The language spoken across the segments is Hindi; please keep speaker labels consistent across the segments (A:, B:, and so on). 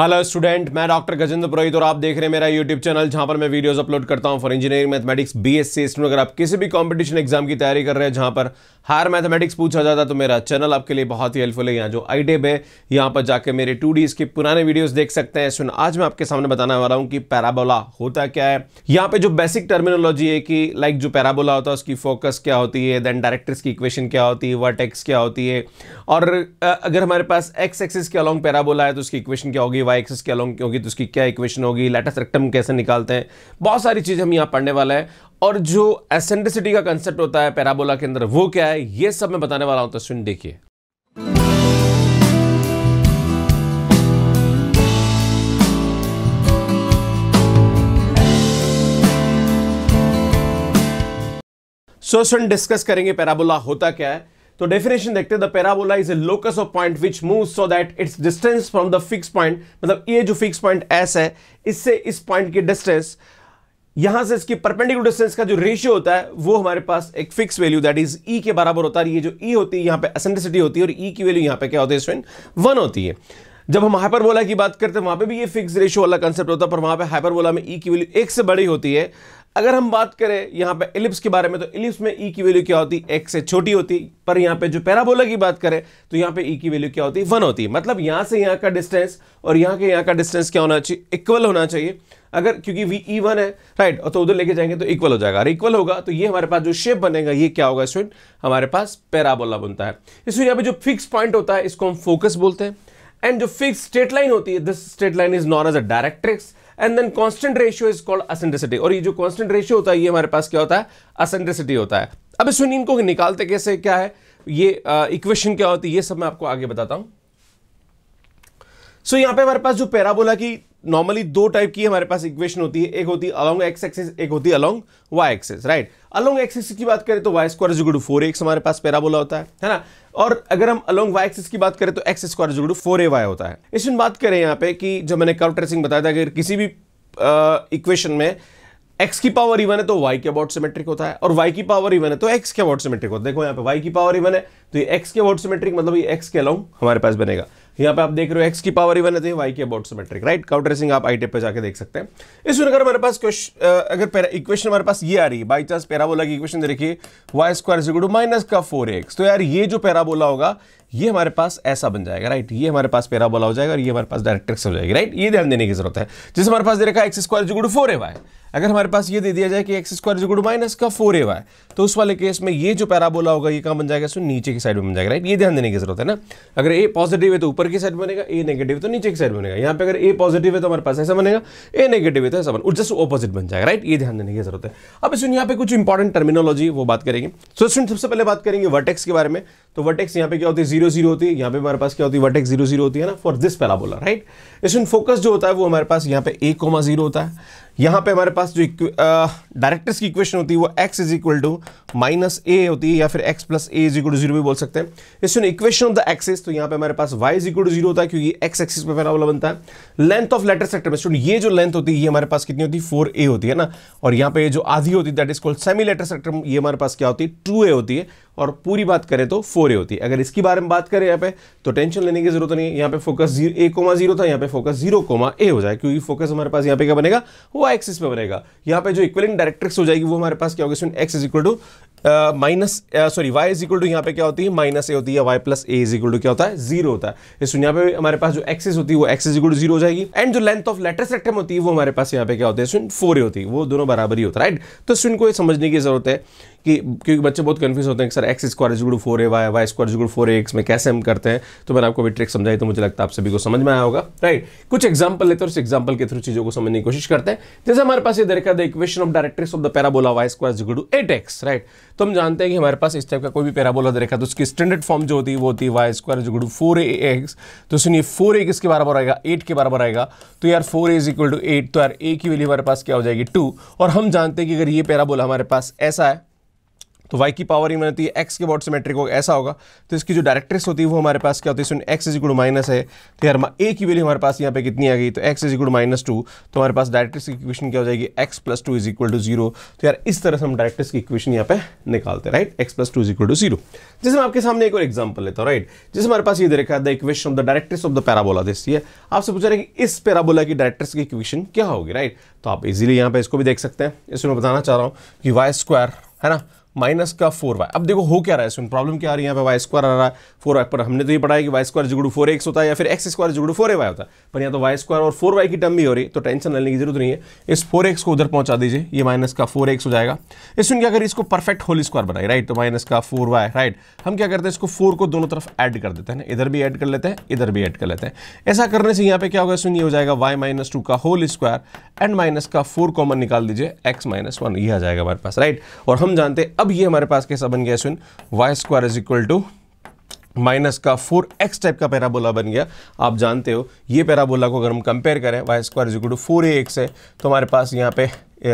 A: हेलो स्टूडेंट मैं डॉक्टर गजेंद्र पुरोहित और आप देख रहे हैं मेरा यूट्यूब चैनल जहां पर मैं वीडियोस अपलोड करता हूं for engineering mathematics BSc student अगर आप किसी भी कंपटीशन एग्जाम की तैयारी कर रहे हैं जहां पर हायर मैथमेटिक्स पूछा जाता है तो मेरा चैनल आपके लिए बहुत ही हेल्पफुल है यहाँ जो आईडेब है यहाँ पर जाकर मेरे टू के पुराने वीडियोज़ देख सकते हैं सुन आज मैं आपके सामने बताने वाला हूँ कि पैराबोला होता क्या है यहाँ पर जो बेसिक टर्मिनोलॉजी है कि लाइक जो पैराबोला होता है उसकी फोकस क्या होती है देन डायरेक्टर्स की इक्वेशन क्या होती है वर्ट क्या होती है और अगर हमारे पास एक्स एक्सिस के अलॉन्ग पैराबोला है तो उसकी इक्वेशन क्या होगी वाई एक्सिस के अलोंग होगी तो उसकी क्या इक्वेशन होगी लेटस रेक्टम कैसे निकालते हैं बहुत सारी चीज़ हम यहाँ पढ़ने वाला है और जो एसेंडिसिटी का कंसेप्ट होता है पैराबोला के अंदर वो क्या है ये सब मैं बताने वाला हूँ तो देखिए सो so, सुन डिस्कस करेंगे पैराबोला होता क्या है तो डेफिनेशन देखते हैं the parabola is a locus of point which move so that its distance from the fix point मतलब ये जो फिक्स पॉइंट एस है इससे इस पॉइंट की डिस्टेंस यहां से इसकी परपेंडिकुलर डिस्टेंस का जो रेशियो होता है वो हमारे पास एक fix value that is E के बराबर होता है ये जो ई e होती है यहां पे असेंडिसिटी होती है और ई e की वैल्यू यहां पे क्या होती है वन होती है जब हम हाइपरबोला की बात करते हैं वहां पे भी ये फिक्स रेशियो वाला कंसेप्ट होता है पर वहां पे हाइपरबोला में ई e की वैल्यू एक से बड़ी होती है अगर हम बात करें यहाँ पे इलिप्स के बारे में तो इलिप्स में ई e की वैल्यू क्या होती है एक्स से छोटी होती पर यहाँ पे जो पैराबोला की बात करें तो यहाँ पे ई e की वैल्यू क्या होती वन होती मतलब यहाँ से यहाँ का डिस्टेंस और यहाँ के यहाँ का डिस्टेंस क्या होना चाहिए इक्वल होना चाहिए अगर क्योंकि वी ई वन है राइट और तो उधर लेके जाएंगे तो इक्वल हो जाएगा अगर इक्वल होगा तो ये हमारे पास जो शेप बनेगा ये क्या होगा स्टूडेंट हमारे पास पैराबोला बनता है इसमें यहाँ पे जो फिक्स पॉइंट होता है इसको हम फोकस बोलते हैं एंड जो फिक्स स्ट्रेट लाइन होती है this straight line is known as a directrix and then constant ratio is called eccentricity और ये जो कॉन्स्टेंट रेशियो होता है ये हमारे पास क्या होता है असेंड्रिसिटी होता है अब इसमें इनको निकालते कैसे क्या है ये इक्वेशन uh, क्या होती है ये सब मैं आपको आगे बताता हूँ सो यहाँ पे हमारे पास जो पैराबोला की नॉर्मली दो टाइप की हमारे पास इक्वेशन होती है एक होती अलोंग एक्स एक्सेस एक होती है y axis right along axis की बात करें तो वाई स्क्वायर जुगुड फोर एक्स हमारे पास पैराबोला होता है है ना और अगर हम अलोंग वाई एक्सेस की बात करें तो एक्स स्क्वायर जुगुड फोर ए वाई होता है इसमें बात करें यहाँ पे कि जब मैंने कर्व ट्रेसिंग बताया था अगर किसी भी इक्वेशन में एक्स की पावर इवन है तो वाई के अबाउट सिमेट्रिक होता है और वाई की पावर इवन है तो एक्स के अबाउट सिमेट्रिक होता है देखो यहाँ पे वाई की पावर इवन है तो ये एक्स के अबाउट सिमेट्रिक मतलब ये एक्स के अलोंग हमारे पास बनेगा यहाँ पे आप देख रहे हो एक्स की पावर इवन है तो वाई की अबाउट सिमेट्रिक राइट काउंट्रेसिंग आप आई टेप पे जाके देख सकते हैं इस अगर हमारे पास अगर इक्वेशन हमारे पास ये आ रही है बाई चांस पैराबोला की इक्वेशन देखिए वाई स्क्वायर इज माइनस का फोर एक्स तो यार ये जो पैराबोला होगा ये हमारे पास ऐसा बन जाएगा राइट ये हमारे पास पेराबोला हो जाएगा और ये हमारे पास डायरेक्ट्रिक्स हो जाएगी राइट ये ध्यान देने की जरूरत है जिस हमारे पास दे रखा है एक्स स्क्वायर जुगुड़ फोर ए वाई अगर हमारे पास ये दे दिया जाए कि एक्स स्क्वायर जुगुड़ माइनस का फोर ए वाई तो उस वाले केस में ये जो पैराबोला होगा ये कहाँ बन जाएगा इसमें नीचे की साइड में बन जाएगा राइट ये ध्यान देने की जरूरत है ना अगर ए पॉजिटिव है तो ऊपर की साइड बनेगा ए नेगेटिव तो नीचे की साइड बनेगा यहाँ पर अगर ए पॉजिटिव है तो हमारे पास ऐसा बनेगा ए नेगेटिव है तो ऐसा बन जस्ट ऑपोजिट बन जाएगा राइट ये ध्यान देने की जरूरत है अब इसमें यहाँ पे कुछ इंपॉर्टेंट टर्मिनोलॉजी वो बात करेंगे सो इसमें सबसे पहले बात करेंगे वर्टेक्स के बारे में तो वर्टेक्स यहाँ पे क्या होती है जीरो जीरो होती है यहाँ पे हमारे पास क्या होती है वर्टेक्स जीरो जीरो होती है ना फॉर दिस पैराबोला राइट इसमें फोकस जो होता है वो हमारे पास यहाँ पे ए कोमा जीरो होता है यहां पे हमारे पास जो डायरेक्टर्स की इक्वेशन होती है वो x is equal to minus a होती है या फिर x plus a is equal to zero भी बोल सकते हैं इक्वेशन ऑफ द एक्सिस तो यहां पे हमारे पास y is equal to zero होता है क्योंकि एक्स एक्सिस पे फैला बनता है लेंथ ऑफ लेटर सेक्टर में ये जो लेंथ होती है ये हमारे पास कितनी होती है फोर ए होती है ना और यहाँ पे जो आधी होती है that is called semi latus rectum ये हमारे पास क्या होती है टू ए होती है और पूरी बात करें तो फोर ए होती है अगर इसकी बारे में बात करें यहाँ पे तो टेंशन लेने की जरूरत नहीं है यहाँ पे फोकस ए कोमा जीरो था यहाँ पे फोकस जीरो कोमा ए हो जाए क्योंकि फोकस हमारे पास यहाँ पे क्या बनेगा वाई एक्सिस पे बनेगा यहाँ पे जो इक्वलिंग डायरेक्ट्रिक्स हो जाएगी वो हमारे पास क्या होगी x is equal to minus sorry y is equal to यहाँ पे क्या होती है माइनस ए होती है y plus a is equal to क्या होता है जीरो होता है इस यहाँ पे हमारे पास जो एक्सिस होती है वो x is equal to zero हो जाएगी एंड जो लेंथ ऑफ लेटर सेक्टम होती है वो हमारे पास यहाँ पे क्या होता है स्टूडेंट फोर होती है वो दोनों बराबर ही होता है राइट तो स्विन को समझने की जरूरत है कि क्योंकि बच्चे बहुत कन्फ्यूज होते हैं कि सर एक्स स्क्वायर जुगुड four a y y square जुगुड फोर ए एक्स में कैसे हम करते हैं तो मैंने आपको भी ट्रिक समझाई तो मुझे लगता है आप सभी को समझ में आया होगा राइट कुछ एग्जाम्पल लेते हैं उस एग्जाम्पल के थ्रू चीज़ों को समझने की कोशिश करते हैं जैसे हमारे पास ये देखा the equation of directrix of the parabola y square जुगुड एट एक्स राइट तो हम जानते हैं कि हमारे पास इस टाइप का कोई भी पैराबोला देखा तो उसकी स्टैंडर्ड फॉर्म जो होती है वो होती है वाई स्क्वायर जुगुड फोर ए एक्स तो सुनिए फोर ए किसके बराबर आएगा एट के बराबर आएगा तो यार four a is equal to eight तो यार ए की वैल्यू हमारे पास क्या हो जाएगी टू और हम जानते हैं कि अगर ये पैराबोला हमारे पास ऐसा है तो वाई की पावर ही बनती है एक्स के से मेट्रिक होगा ऐसा होगा तो इसकी जो डायरेक्ट्रिक्स होती है वो हमारे पास क्या होती है एक्स इज गुड माइनस है तो यार ए की वैल्यू हमारे पास यहाँ पे कितनी आ गई तो एक्स इज गुड माइनस टू तो हमारे पास डायरेक्ट्रिक्स की इक्वेशन क्या हो जाएगी x plus two is equal to zero तो यार इस तरह से हम डायरेक्ट्रिक्स की इक्वेशन यहाँ पे निकालते हैं right x plus two is equal to zero जैसे मैं आपके सामने एक और एग्जाम्पल लेता हूँ राइट जिस हमारे पास ये दे रखा है the equation of the directrix of the parabola this ये आपसे पूछा रहे कि इस पैराबोला की डायरेक्ट्रिक्स की इक्वेशन क्या होगी राइट तो आप इजीली यहाँ पे इसको भी देख सकते हैं इसमें बताना चाह रहा हूँ कि वाई स्क्वायर है ना माइनस का फोर वाई अब देखो हो क्या रहा है इसमें प्रॉब्लम क्या आ रही है यहाँ पर वाई स्क्वायर आ रहा है फोर वाई पर हमने तो ये पढ़ा है कि वाई स्क्वायर जुगड़ू फोर एक्स होता है या फिर एक्स स्क्वायर जुगड़ू फोर ए वाई होता है पर यहाँ तो वाई स्क्वायर और फोर वाई की टर्म भी हो रही है तो टेंशन लेने की जरूरत नहीं है इस फोर एक्स को उधर पहुंचा दीजिए ये माइनस का फोर एक्स हो जाएगा इसमें क्या करिए इसको परफेक्ट होल स्क्वायर बनाए राइट तो माइनस का फोर वाई राइट हम क्या करते हैं इसको फोर को दोनों तरफ ऐड कर देते हैं इधर भी ऐड कर लेते हैं इधर भी ऐड कर लेते हैं ऐसा करने से यहाँ पर क्या होगा सुन ये हो जाएगा वाई माइनस टू का होल स्क्वायर एंड माइनस का फोर कॉमन निकाल दीजिए एक्स माइनस वन ये आ जाएगा हमारे पास राइट और हम जानते हैं अब अब ये हमारे पास कैसा बन गया Ashwin y square is equal to minus का फोर एक्स टाइप का पैराबोला बन गया आप जानते हो ये पैराबोला को अगर हम कंपेयर करें y square is equal to four a x है तो हमारे पास यहाँ पे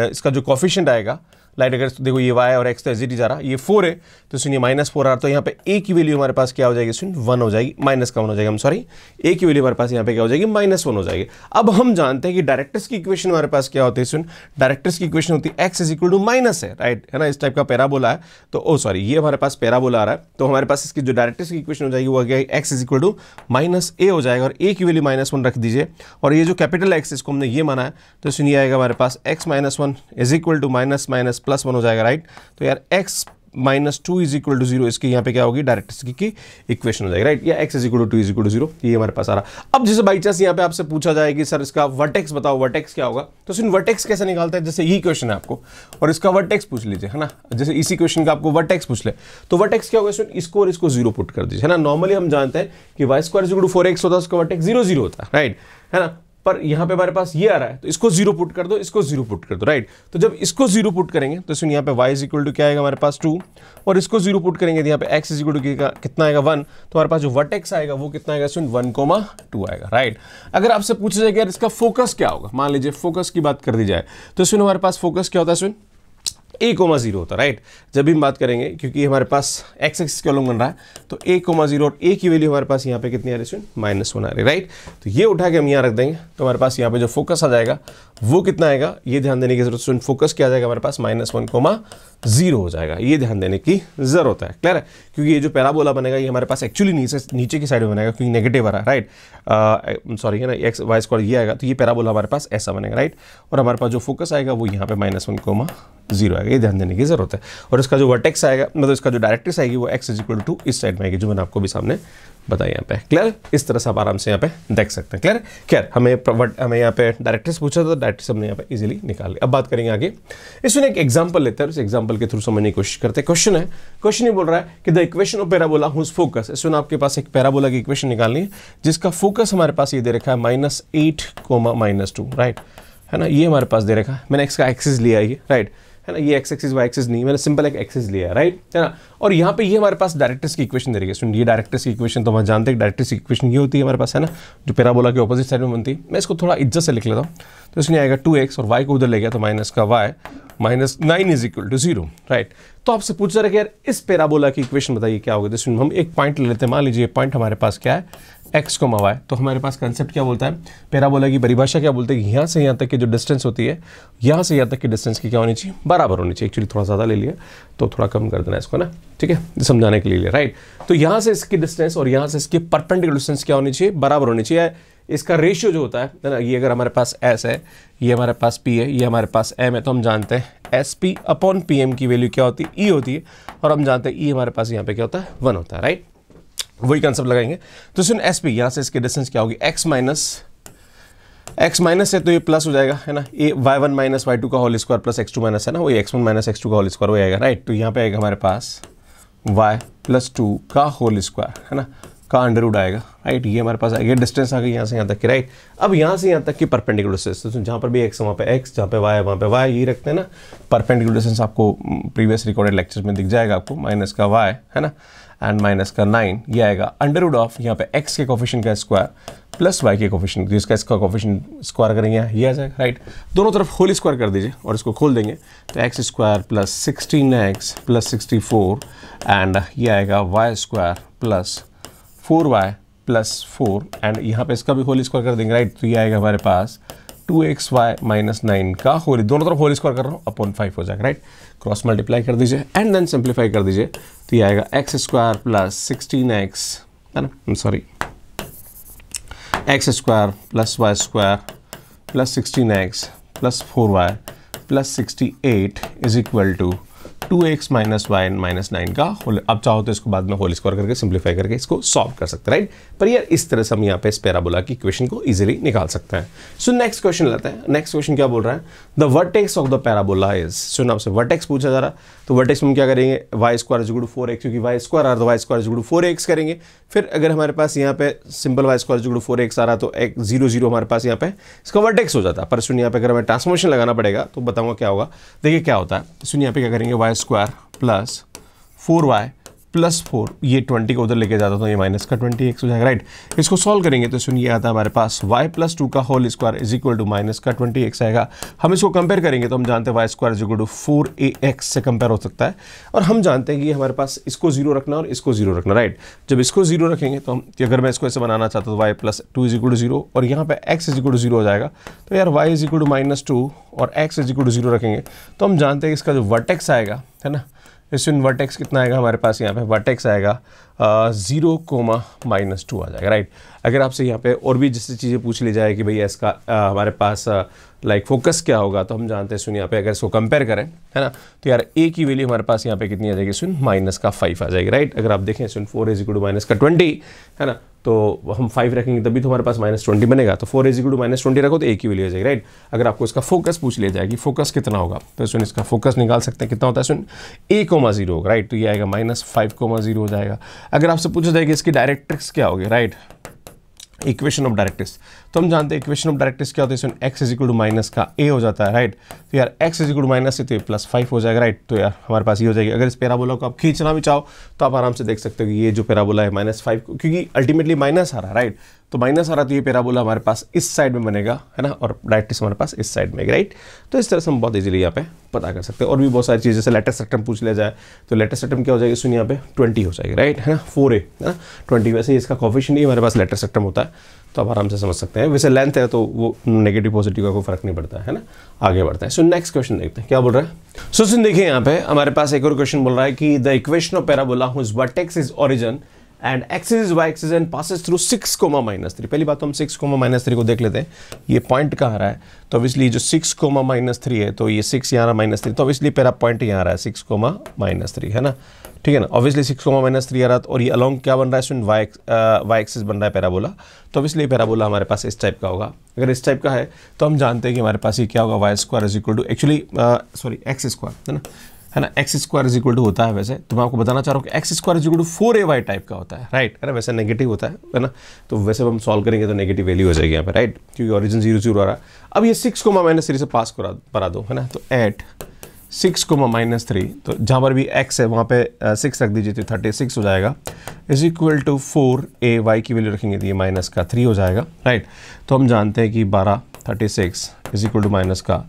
A: इसका जो कॉफिशेंट आएगा लाइट अगर देखो ये वाई और एक्स तो एजिट ही जा रहा ये फोर है तो सुनिए माइनस फोर आ रहा तो यहाँ पे ए की वैल्यू हमारे पास क्या हो जाएगी सुन वन हो जाएगी माइनस का वन हो जाएगा हम सॉरी ए की वैल्यू हमारे पास यहाँ पे क्या हो जाएगी माइनस वन हो जाएगी अब हम जानते हैं कि डायरेक्टर्स की इक्वेशन हमारे पास क्या होती है सुन डायरेक्टर्स की इक्वेशन होती है x is equal to minus है राइट है ना इस टाइप का पैराबोला है तो ओ oh, सॉरी ये हमारे पास पैराबोला आ रहा है तो हमारे पास इसकी जो डायरेक्टर्स की इक्वेशन हो जाएगी वो क्या x is equal to minus a हो जाएगा और ए की वैल्यू माइनस वन रख दीजिए और ये जो कैपिटल एक्स इसको हमने ये माना है तो सुनिए आएगा हमारे पास x minus one is equal to minus minus plus one हो जाएगा राइट तो यार x minus two is equal to zero इसकी यहाँ पे क्या होगी डायरेक्ट इसकी की इक्वेशन हो जाएगी राइट या x is equal to two is equal to zero ये हमारे पास आ रहा अब जैसे बाई चांस यहाँ पे आपसे पूछा जाए कि सर इसका वर्टेक्स बताओ वर्टेक्स क्या होगा तो सिर्फ वर्टेक्स कैसे निकालता है जैसे यही क्वेश्चन है आपको और इसका वर्टेक्स पूछ लीजिए है ना जैसे इसी क्वेश्चन का आपको वर्टेक्स पूछ ले तो वर्टेक्स क्या होगा इसमें इसको और इसको जीरो पुट कर दीजिए है ना नॉर्मली हम जानते हैं कि y square is equal to four x होता है उसका वर्टेक्स जीरो जीरो होता है राइट है ना पर यहां पे हमारे पास ये आ रहा है तो इसको जीरो पुट कर दो इसको जीरो पुट कर दो राइट तो जब इसको जीरो पुट करेंगे तो इसमें यहाँ पे y इज इक्वल टू क्या आएगा हमारे पास टू और इसको जीरो पुट करेंगे तो यहाँ पे x इज इक्वल टू कितना आएगा वन तो हमारे पास जो वट एक्स आएगा वो कितना आएगा इसमें वन कोमा टू आएगा राइट अगर आपसे पूछा जाएगा यार इसका फोकस क्या होगा मान लीजिए फोकस की बात कर दी जाए तो इसमें हमारे पास फोकस क्या होता है इसमें ए कोमा जीरो होता है राइट जब भी हम बात करेंगे क्योंकि हमारे पास एक्स एक्स कॉलम बन रहा है तो ए कोमा जीरो और ए की वैल्यू हमारे पास यहाँ पे कितनी आ रही है माइनस वन आ रही राइट तो ये उठा के हम यहाँ रख देंगे तो हमारे पास यहाँ पे जो फोकस आ जाएगा वो कितना आएगा ये ध्यान देने की जरूरत स्टूडेंट फोकस क्या जाएगा हमारे पास माइनस वन कोमा जीरो हो जाएगा ये ध्यान देने की जरूरत है क्लियर है क्योंकि ये जो पैराबोला बनेगा ये हमारे पास एक्चुअली नीचे नीचे की साइड में बनेगा क्योंकि नेगेटिव आ रहा है राइट सॉरी uh, uh, है ना एक्स वाई स्क्वायर ये आएगा तो ये पैराबोला हमारे पास ऐसा बनेगा राइट और हमारे पास जो फोकस आएगा वो यहाँ पे माइनस वन कोमा जीरो आएगा आ गई ध्यान देने की ज़रूरत है और इसका जो वर्टेक्स आएगा मतलब इसका जो डायरेक्ट्रिक्स आएगी वो एक्स इज टू इस साइड में आएगी जो मैंने आपको भी सामने बताया यहाँ पे क्लियर इस तरह से आप आराम से यहाँ पे देख सकते हैं क्लियर क्लियर हमें हमें यहाँ पे डायरेक्ट्रिस पूछा था डायरेक्ट्रिस हमने यहाँ पे इजीली निकाल लिया अब बात करेंगे आगे इसमें एक एग्जांपल लेते हैं उस एग्जांपल के थ्रू समझने की कोशिश करते हैं क्वेश्चन है क्वेश्चन ये बोल रहा है कि the equation of parabola whose focus इसमें आपके पास एक पैराबोला की इक्वेशन निकालनी है जिसका फोकस हमारे पास ये दे रखा है माइनस एट राइट है ना ये हमारे पास दे रखा है मैंने एक्स का एक्सेस लिया ये राइट right? है ना ये एक्स एक्सिस वाई एक्सिस नहीं मैंने सिंपल एक एक्सिस लिया राइट है ना और यहाँ पे ये हमारे पास डायरेक्टर्स की इक्वेशन दे रही है सुन ये डायरेक्टर्स की इक्वेशन तो हम जानते हैं डायरेक्टर्स की इक्वेशन ये होती है हमारे पास है ना जो पेराबोला के ऑपोजिट साइड में बनती है मैं इसको थोड़ा इज्जत से लिख लेता हूँ तो इसमें आएगा टू एक्स और वाई को उधर ले गया तो माइनस का y minus nine is equal to zero right तो आपसे पूछ रहा है कि यार इस पेराबोला की इक्वेशन बताइए क्या होगा तो हम एक पॉइंट ले लेते हैं मान लीजिए पॉइंट हमारे पास क्या है एक्स को मवाए तो हमारे पास कंसेप्ट क्या बोलता है पैराबोला की परिभाषा क्या बोलते हैं यहाँ से यहाँ तक की जो डिस्टेंस होती है यहाँ से यहाँ तक की डिस्टेंस की क्या होनी चाहिए बराबर होनी चाहिए एक्चुअली थोड़ा ज़्यादा ले लिया तो थोड़ा कम कर देना इसको ना ठीक है समझाने के लिए राइट तो यहाँ से इसकी डिस्टेंस और यहाँ से इसकी परपेंडिकुलर डिस्टेंस क्या होनी चाहिए बराबर होनी चाहिए इसका रेशियो जो होता है ना ये अगर हमारे पास एस है ये हमारे पास पी है ये हमारे पास एम है तो हम जानते हैं S P upon P M की वैल्यू क्या होती है ई e होती है और हम जानते हैं ई e हमारे पास यहाँ पे क्या होता है वन होता है राइट वही कंसेप्ट लगाएंगे तो सुन एस पी यहाँ से इसके डिस्टेंस क्या होगी एक्स माइनस एक्स माइनस है तो ये प्लस हो जाएगा है ना a y one minus y two का whole square plus x two minus है ना वही x one minus x two का होल स्क्वायर हो जाएगा राइट तो यहाँ पे आएगा हमारे पास वाई प्लस टू का होल स्क्वायर है ना का अंडर रूट आएगा राइट ये हमारे पास आएगा डिस्टेंस आ गई यहाँ से यहाँ तक की राइट अब यहाँ से यहाँ तक की परपेंडिकुलर डिस्टेंस तो जहाँ पर भी एक्स वहाँ पे एक्स जहाँ पे वाई वहाँ पे वाई ये रखते हैं ना परपेंडिकुलर डिस्टेंस आपको प्रीवियस रिकॉर्डेड लेक्चर में दिख जाएगा आपको माइनस का वाई है ना एंड माइनस का नाइन ये आएगा अंडर रूड ऑफ यहाँ पे एक्स के कॉफिशन का स्क्वायर प्लस वाई के कॉफिशन जिसका तो इसका कॉफिशन स्क्वायर करेंगे यहाँ ये आ जाएगा राइट दोनों तरफ होल स्क्वायर कर दीजिए और इसको खोल देंगे तो x square plus sixteen x plus sixty four and ये आएगा y square plus four y plus four and यहाँ पे इसका भी होल स्क्वायर कर देंगे राइट तो ये आएगा हमारे पास two x y minus nine का होली दोनों तरफ होली स्क्वायर कर रहा हूँ अपॉन फाइव हो जाएगा राइट क्रॉस मल्टीप्लाई कर दीजिए एंड देन सिंप्लीफाई कर दीजिए तो ये आएगा x square plus sixteen x है ना sorry x square plus y square plus sixteen x plus four y plus sixty eight is equal to two x minus y minus nine का होल अब चाहो तो इसको बाद में होल स्क्वायर करके सिंप्लीफाई करके इसको सॉल्व कर सकते हैं राइट पर यार इस तरह से हम यहाँ पे इस पैराबोला की इक्वेशन को इजीली निकाल सकते हैं सो नेक्स्ट क्वेश्चन लेते हैं नेक्स्ट क्वेश्चन क्या बोल रहा है the vertex of the parabola is सुन आपसे वर्टेक्स पूछा जा रहा तो वर्टेक्स हम क्या करेंगे y square is four x क्योंकि वाई स्क्वायर आ रहा तो y square is four x करेंगे फिर अगर हमारे पास यहाँ पे simple y square is four x आ रहा तो एक जीरो जीरो हमारे पास यहाँ पे इसका वर्टेक्स हो जाता है पर सुन यहाँ पे अगर हमें ट्रांसफॉर्मेशन लगाना पड़ेगा तो बताऊंगा क्या होगा देखिए क्या होता है सुन यहाँ पे क्या करेंगे y square plus 4y plus four ये ट्वेंटी को उधर लेके जाता तो ये माइनस का ट्वेंटी एक्स हो जाएगा राइट इसको सॉल्व करेंगे तो सुनिए आता है हमारे पास वाई प्लस टू का whole square is equal to minus का ट्वेंटी एक्स आएगा हम इसको कंपेयर करेंगे तो हम जानते हैं y square is equal to four a x से कंपेयर हो सकता है और हम जानते हैं कि हमारे पास इसको जीरो रखना और इसको जीरो रखना राइट जब इसको जीरो रखेंगे तो हम अगर मैं इसको ऐसे बनाना चाहता तो y plus two is equal to zero और यहाँ पर x is equal to zero हो जाएगा तो यार y is equal to minus two और x is equal to zero रखेंगे तो हम जानते हैं कि इसका जो वर्टेक्स आएगा है ना इन वर्टेक्स कितना आएगा हमारे पास यहाँ पे वर्टेक्स आएगा ज़ीरो कोमा माइनस टू आ जाएगा राइट अगर आपसे यहाँ पे और भी जैसे चीज़ें पूछ ली जाए कि भैया इसका आ, हमारे पास लाइक फोकस क्या होगा तो हम जानते हैं सुन यहाँ पे अगर इसको कंपेयर करें है ना तो यार ए की वैल्यू हमारे पास यहाँ पे कितनी आ जाएगी सुन माइनस का फाइव आ जाएगी राइट अगर आप देखें सुन four is equal to minus का ट्वेंटी है ना तो हम फाइव रखेंगे तभी तो हमारे पास माइनस ट्वेंटी बनेगा तो four is two minus twenty रखो तो एक ही वैल्यू आ जाएगी राइट अगर आपको इसका फोकस पूछ लिया जाएगी फोकस कितना होगा तो सुन इसका फोकस निकाल सकते हैं कितना होता है सुन ए कोमा जीरो होगा राइट तो ये आएगा माइनस फाइव कोमा जीरो हो जाएगा अगर आपसे पूछा जाएगा इसकी डायरेक्ट्रिक्स क्या होगी राइट इक्वेशन ऑफ डायरेक्टिस तो हम जानते हैं इक्वेशन ऑफ डायरेक्टिस क्या होता है इसमें एक्स इज टू माइनस का ए हो जाता है राइट तो यार एक्स इज टू माइनस तो ये प्लस फाइव हो जाएगा राइट तो यार हमारे पास ये हो जाएगी अगर इस पैराबोला को आप खींचना भी चाहो तो आप आराम से देख सकते हो कि ये जो पैराबोला है माइनस फाइव क्योंकि अल्टीमेटली माइनस आ रहा है राइट तो माइनस आ रहा तो ये पैराबोला हमारे पास इस साइड में बनेगा है ना और डायरेक्टिस हमारे पास इस साइड में राइट तो इस तरह से हम बहुत इजीली यहाँ पे पता कर सकते हैं और भी बहुत सारी चीज़ जैसे लेटेस्ट रकम पूछ लिया जाए तो लेटेस्ट रकम क्या हो जाएगी सुनिए यहाँ पे ट्वेंटी हो जाएगी राइट है ना फोर ए है ना ट्वेंटी वैसे ही इसका कॉफिशन ही हमारे पास लेटेस्ट रकम होता है तो आप आराम से समझ सकते हैं वैसे लेंथ है तो वो नेगेटिव पॉजिटिव का कोई फर्क नहीं पड़ता है ना आगे बढ़ता है सो नेक्स्ट क्वेश्चन देखते हैं क्या बोल रहा है सो सुन देखिए यहाँ पे हमारे पास एक और क्वेश्चन बोल रहा है कि the equation of parabola whose vertex is origin and x is y axis and passes through six comma minus three पहली बात तो हम सिक्स कोमा माइनस थ्री को देख लेते हैं ये पॉइंट कहाँ आ रहा है तो ऑब्वियसली जो सिक्स कोमा माइनस थ्री है तो ये सिक्स यहाँ रहा माइनस थ्री तो ऑब्वियसली पहला पॉइंट यहाँ आ रहा है सिक्स कोमा माइनस थ्री है ना ठीक है ना obviously six comma minus three आ रहा और ये अलॉन्ग क्या बन रहा है स्टूडेंट वाई वाई एक्सिस बन रहा है पैराबोला तो ऑब्वियसली पैराबोला हमारे पास इस टाइप का होगा अगर इस टाइप का है तो हम जानते हैं कि हमारे पास ये क्या होगा y square is equal to actually sorry x square है ना है ना एक्स स्क्वायर इज टू होता है वैसे तो मैं आपको बताना चाह रहा हूँ कि x square is equal to four a y type का होता है राइट है ना वैसे नेगेटिव होता है है ना तो वैसे हम सॉल्व करेंगे तो नेगेटिव वैल्यू हो जाएगी यहाँ पे राइट क्योंकि ऑरिजिन जीरो जीरो आ रहा अब ये सिक्स को माइनस थ्री से पास करा करा दो है ना तो एट सिक्स को माइनस थ्री तो जहाँ पर भी एक्स है वहाँ पर सिक्स रख दीजिए तो थर्टी सिक्स हो जाएगा is equal to four a y की वैल्यू रखेंगे तो ये माइनस का थ्री हो जाएगा राइट तो हम जानते हैं कि बारह thirty six is equal to minus का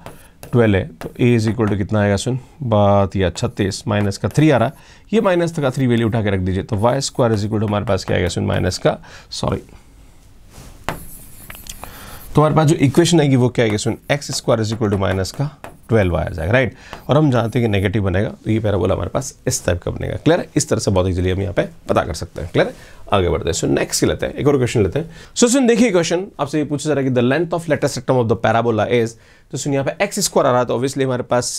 A: ट्वेल्व है तो ए इज इक्वल टू कितना आएगा सुन बात या छत्तीस माइनस का थ्री आ रहा है ये माइनस का थ्री वैल्यू उठा के रख दीजिए तो y square is equal to हमारे पास क्या आएगा सुन माइनस का सॉरी तो हमारे पास जो इक्वेशन आएगी वो क्या आएगी सुन x square is equal to minus का ट्वेल्व आया जाएगा राइट और हम जानते हैं कि नेगेटिव बनेगा तो ये पैराबोला हमारे पास इस टाइप का बनेगा क्लियर इस तरह से बहुत इजीली हम यहाँ पे पता कर सकते हैं क्लियर आगे बढ़ते हैं सो नेक्स्ट लेते हैं एक और क्वेश्चन लेते हैं सो सुन देखिए क्वेश्चन आपसे ये पूछा जा रहा है कि the length of latus rectum of the parabola is तो सुन यहाँ पे एक्स स्क्वायर आ रहा है तो ऑब्वियसली हमारे पास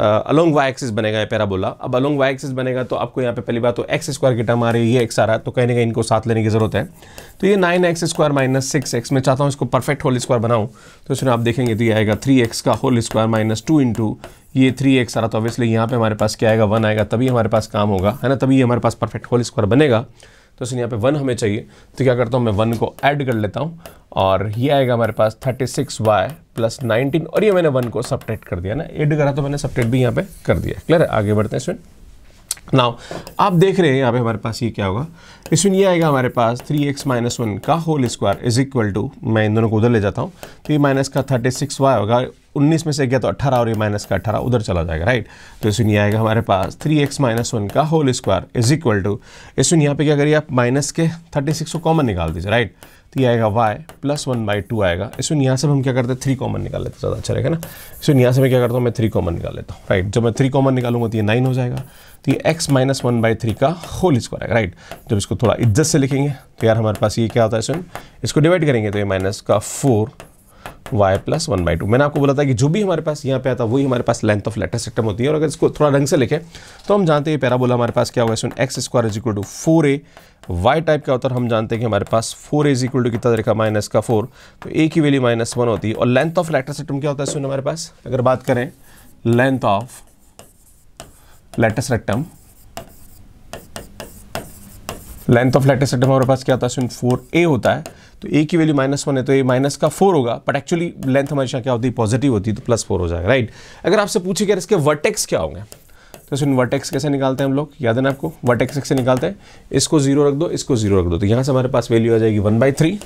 A: अलोंग वाई एक्सिस बनेगा पैराबोला अब अलोंग वाई एक्सिस बनेगा तो आपको यहाँ पे पहली बात तो एक्स स्क्वायर की टर्म आ रही है ये एक्स आ रहा है तो कहीं ना कहीं इनको साथ लेने की जरूरत है तो ये nine x square minus six x मैं चाहता हूँ इसको परफेक्ट होल स्क्वायर बनाऊँ तो इसमें आप देखेंगे तो ये आएगा थ्री एक्स का whole square minus two into ये थ्री एक्स आ रहा तो ऑब्वियसली यहाँ पे हमारे पास क्या आएगा वन आएगा तभी हमारे पास काम होगा है ना तभी हमारे पास परफेक्ट होल स्क्वायर बनेगा तो इसलिए यहाँ पे वन हमें चाहिए तो क्या करता हूँ मैं वन को ऐड कर लेता हूँ और ये आएगा हमारे पास thirty six y plus nineteen और ये मैंने वन को सपरेट कर दिया ना एड करा तो मैंने सपरेट भी यहाँ पे कर दिया क्लियर है आगे बढ़ते हैं इसमें नाउ आप देख रहे हैं यहाँ पे हमारे पास ये क्या होगा इसमें ये आएगा हमारे पास थ्री एक्स माइनस वन का whole square is equal to मैं इन दोनों को उधर ले जाता हूँ तो ये माइनस का थर्टी सिक्स वाई होगा 19 में से गया तो 18 और ये माइनस का 18 उधर चला जाएगा राइट तो इस ये आएगा हमारे पास 3x एक्स माइनस वन का whole square is equal to इस यहाँ पे क्या करिए आप माइनस के 36 को कॉमन निकाल दीजिए राइट तो ये आएगा y plus one by two आएगा इस यहाँ से हम क्या करते हैं थ्री कॉमन निकाल लेते ज़्यादा अच्छा रहेगा ना इस यहाँ से मैं क्या करता हूँ मैं थ्री कॉमन निकाल लेता हूँ राइट जब मैं थ्री कॉमन निकालूंगा तो ये नाइन हो जाएगा तो ये x minus one by three का होल स्क्वायर आएगा राइट जब इसको थोड़ा इज्जत से लिखेंगे तो यार हमारे पास ये क्या होता है सुन इसको डिवाइड करेंगे तो ये माइनस का four y plus one by two मैंने आपको बोला था कि जो भी हमारे पास यहाँ पे आता है वही हमारे पास लेंथ ऑफ लेटर सिस्टम होती है और अगर इसको थोड़ा ढंग से लिखें तो हम जानते हैं पैराबोला हमारे पास क्या होगा x square is equal to four a y type का होता है हम जानते हैं कि हमारे पास four a is equal to कितना देखा माइनस का फोर तो ए की वैल्यू माइनस वन होती है और लेंथ ऑफ लेटर सिस्टम क्या होता है सुन हमारे पास अगर बात करें length of letter system length of latest atom हमारे पास क्या होता है फोर ए होता है तो ए की वैल्यू माइनस वन है तो ए माइनस का फोर होगा बट एक्चुअली लेंथ हमारे यहाँ क्या होती है पॉजिटिव होती है तो प्लस फोर हो जाएगा राइट अगर आपसे पूछे कि इसके वर्टेक्स क्या होंगे तो स्टूडेंट वर्टेक्स कैसे निकालते हैं हम लोग याद है ना आपको वर्टेक्स कैसे निकालते हैं इसको जीरो रख दो इसको जीरो रख दो तो यहाँ से हमारे पास वैल्यू आ जाएगी वन बाई थ्री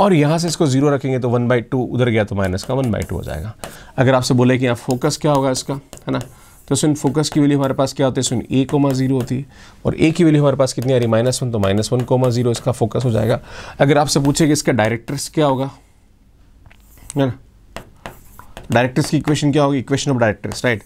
A: और यहाँ से इसको जीरो रखेंगे तो वन बाई टू उधर गया तो माइनस का वन बाई टू हो जाएगा अगर आपसे बोले कि यहाँ फोकस क्या होगा इसका है ना तो सुन फोकस की वैल्यू हमारे पास क्या होती है सुन ए कोमा जीरो होती है और ए की वैल्यू हमारे पास कितनी आ रही है माइनस वन तो माइनस वन कोमा जीरो इसका फोकस हो जाएगा अगर आपसे पूछे कि इसका डायरेक्टर्स क्या होगा है ना डायरेक्टर्स की इक्वेशन क्या होगी इक्वेशन ऑफ डायरेक्टर्स राइट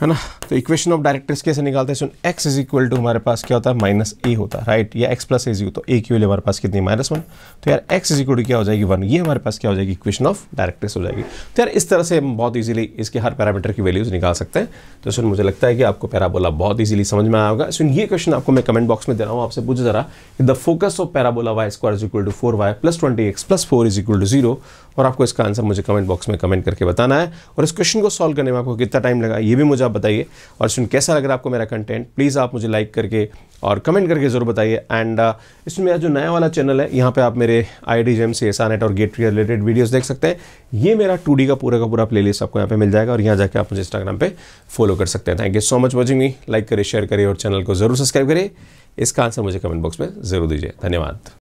A: है ना तो इक्वेशन ऑफ डायरेक्टर्स कैसे निकालते हैं सुन x इज इक्वल टू हमारे पास क्या होता है माइनस ए होता है राइट या x प्लस ए जी तो ए की वैल्यू हमारे पास कितनी माइनस वन तो यार x इज इक्वल टू क्या हो जाएगी वन ये हमारे पास क्या हो जाएगी इक्वेशन ऑफ डायरेक्टर्स हो जाएगी तो यार इस तरह से हम बहुत ईजिली इसके हर पैरामीटर की वैल्यूज निकाल सकते हैं तो सुन मुझे लगता है कि आपको पैराबोला बहुत ईजिली समझ में आएगा सुन ये क्वेश्चन आपको मैं कमेंट बॉक्स में दे रहा हूँ आपसे पूछ जरा the focus of parabola y square is equal to four y plus twenty x plus four is equal to zero और आपको इसका आंसर मुझे कमेंट बॉक्स में कमेंट करके बताना है और इस क्वेश्चन को सॉल्व करने में आपको कितना टाइम लगा ये भी मुझे आप बताइए और इसमें कैसा लग रहा है आपको मेरा कंटेंट प्लीज़ आप मुझे लाइक करके और कमेंट करके ज़रूर बताइए एंड uh, इसमें मेरा जो नया वाला चैनल है यहाँ पे आप मेरे I D JAM C NET और गेट रिलेटेड वीडियोस देख सकते हैं ये मेरा टू का पूरा का पूरा प्लेलिस्ट आपको यहाँ पे मिल जाएगा और यहाँ जाके आप मुझे इंस्टाग्राम पे फॉलो कर सकते हैं thank you so much watching me like करे शेयर करिए और चैनल को ज़रूर सब्सक्राइब करिए इसका आंसर मुझे कमेंट बॉक्स में ज़रूर दीजिए धन्यवाद